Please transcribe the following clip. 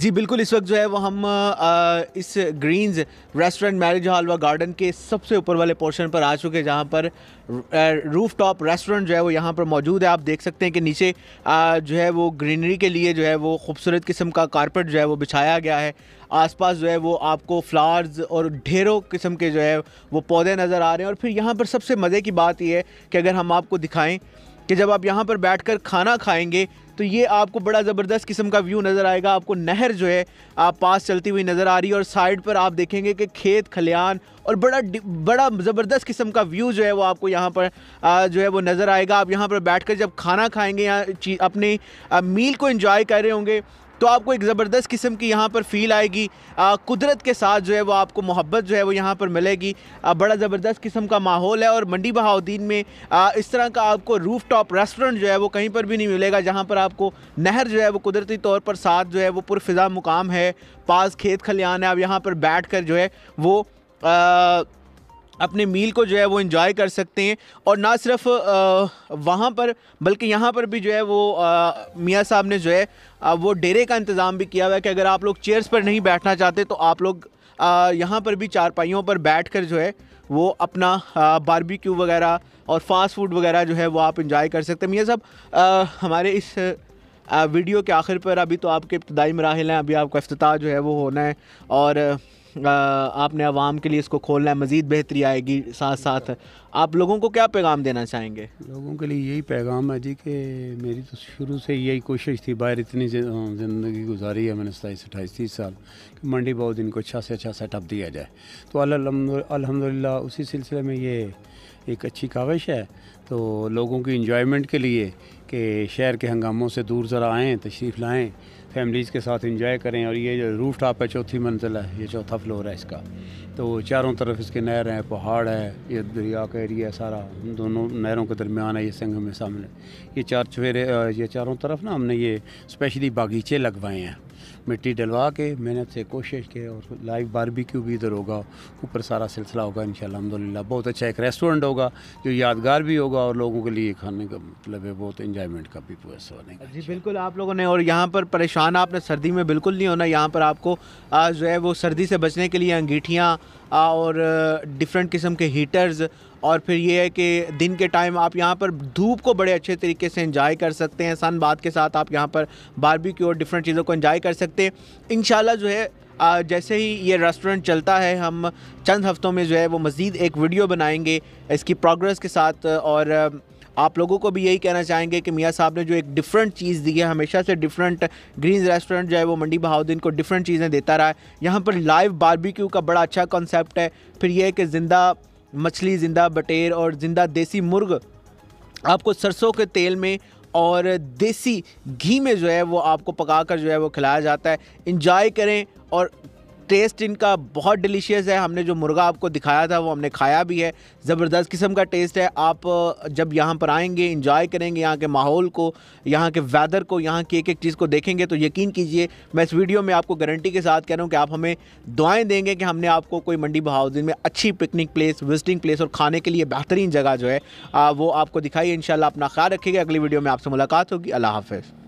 जी बिल्कुल इस वक्त जो है वो हम इस ग्रीन्स रेस्टोरेंट मैरिज हॉल व गार्डन के सबसे ऊपर वाले पोर्शन पर आ चुके हैं जहाँ पर रूफ टॉप रेस्टोरेंट जो है वो यहाँ पर मौजूद है आप देख सकते हैं कि नीचे जो है वो ग्रीनरी के लिए जो है वो खूबसूरत किस्म का कारपेट जो है वो बिछाया गया है आसपास जो है वो आपको फ्लावर्स और ढेरों किस्म के जो है वो पौधे नज़र आ रहे हैं और फिर यहाँ पर सबसे मज़े की बात यह है कि अगर हम आपको दिखाएँ कि जब आप यहाँ पर बैठकर खाना खाएंगे तो ये आपको बड़ा ज़बरदस्त किस्म का व्यू नज़र आएगा आपको नहर जो है आप पास चलती हुई नज़र आ रही है और साइड पर आप देखेंगे कि खेत खलियान और बड़ा बड़ा ज़बरदस्त किस्म का व्यू जो है वो आपको यहाँ पर आ, जो है वो नज़र आएगा आप यहाँ पर बैठ कर जब खाना खाएँगे या अपने मील को इन्जॉय कर रहे होंगे तो आपको एक ज़बरदस्त किस्म की यहाँ पर फील आएगी कुदरत के साथ जो है वो आपको मोहब्बत जो है वो यहाँ पर मिलेगी आ, बड़ा ज़बरदस्त किस्म का माहौल है और मंडी बहाउद्दीन में आ, इस तरह का आपको रूफ़ टॉप रेस्टोरेंट जो है वो कहीं पर भी नहीं मिलेगा जहाँ पर आपको नहर जो है वो कुदरती तौर पर साथ जो है वो पुरफ़ा मुकाम है पास खेत खलियान है आप यहाँ पर बैठ कर जो है वो अपने मील को जो है वो इन्जॉय कर सकते हैं और ना सिर्फ वहाँ पर बल्कि यहाँ पर भी जो है वो मियाँ साहब ने जो है वो डेरे का इंतज़ाम भी किया हुआ है कि अगर आप लोग चेयर्स पर नहीं बैठना चाहते तो आप लोग यहाँ पर भी चारपाइयों पर बैठ कर जो है वो अपना बारबेक्यू वगैरह और फास्ट फूड वगैरह जो है वो आप इंजॉय कर सकते हैं मियाँ साहब हमारे इस वीडियो के आखिर पर अभी तो आपके इब्तदाई मराहल हैं अभी आपका अफ्ताह जो है वो होना है और आपने आवाम के लिए इसको खोलना है मज़ीद बेहतरी आएगी साथ साथ आप लोगों को क्या पैगाम देना चाहेंगे लोगों के लिए यही पैगाम है जी कि मेरी तो शुरू से यही कोशिश थी बाहर इतनी ज़िंदगी गुजारी है मैंने सताईस अट्ठाईस तीस साल कि मंडी बहुत इनको अच्छा से अच्छा सेटअप दिया जाए तो अलहमदिल्ला उसी सिलसिले में ये एक अच्छी काविश है तो लोगों की इंजॉयमेंट के लिए कि शहर के हंगामों से दूर ज़रा आएँ तशरीफ़ लाएँ फैमिलीज़ के साथ इंजॉय करें और ये जो रूफ टॉप है चौथी मंजिल है ये चौथा फ्लोर है इसका तो चारों तरफ इसके नहर हैं पहाड़ है ये दरिया का एरिया है सारा दोनों नहरों के दरमियान है ये संग में सामने ये चार चवेरे ये चारों तरफ ना हमने ये स्पेशली बागीचे लगवाए हैं मिट्टी डलवा के मेहनत से कोशिश के और लाइव बारबेक्यू भी इधर होगा ऊपर सारा सिलसिला होगा इन अलहमदिल्ला बहुत अच्छा एक रेस्टोरेंट होगा जो यादगार भी होगा और लोगों के लिए खाने का मतलब है बहुत इन्जॉयमेंट का भी पूरा होने का जी बिल्कुल आप लोगों ने और यहाँ पर परेशान आपने सर्दी में बिल्कुल नहीं होना यहाँ पर आपको जो है वो सर्दी से बचने के लिए अंगीठियाँ और डिफरेंट किस्म के हीटर्स और फिर ये है कि दिन के टाइम आप यहाँ पर धूप को बड़े अच्छे तरीके से इंजॉय कर सकते हैं सन बात के साथ आप यहाँ पर बारबेक्यू और डिफरेंट चीज़ों को इंजॉय कर सकते इन जो है आ, जैसे ही ये रेस्टोरेंट चलता है हम चंद हफ़्तों में जो है वो मज़ीद एक वीडियो बनाएंगे इसकी प्रोग्रेस के साथ और आप लोगों को भी यही कहना चाहेंगे कि मियाँ साहब ने जो एक डिफरेंट चीज़ दी है हमेशा से डिफरेंट ग्रीन रेस्टोरेंट जो है वो मंडी बहाउद्दीन को डिफरेंट चीज़ें देता रहा है यहाँ पर लाइव बारबेक्यू का बड़ा अच्छा कॉन्सेप्ट है फिर यह कि ज़िंदा मछली ज़िंदा बटेर और ज़िंदा देसी मुर्ग आपको सरसों के तेल में और देसी घी में जो है वो आपको पका कर जो है वो खिलाया जाता है इंजॉय करें और टेस्ट इनका बहुत डिलीशियस है हमने जो मुर्गा आपको दिखाया था वो हमने खाया भी है ज़बरदस्त किस्म का टेस्ट है आप जब यहाँ पर आएंगे इंजॉय करेंगे यहाँ के माहौल को यहाँ के वेदर को यहाँ की एक एक चीज़ को देखेंगे तो यकीन कीजिए मैं इस वीडियो में आपको गारंटी के साथ कह रहा हूँ कि आप हमें दुआएँ देंगे कि हमने आपको कोई मंडी बहाउद्दीन में अच्छी पिकनिक प्लेस विजिटिंग प्लेस और खाने के लिए बेहतरीन जगह जो है वो आपको दिखाई इन अपना ख्याल रखेगी अगली वीडियो में आपसे मुलाकात होगी अल्लाह हाफिज़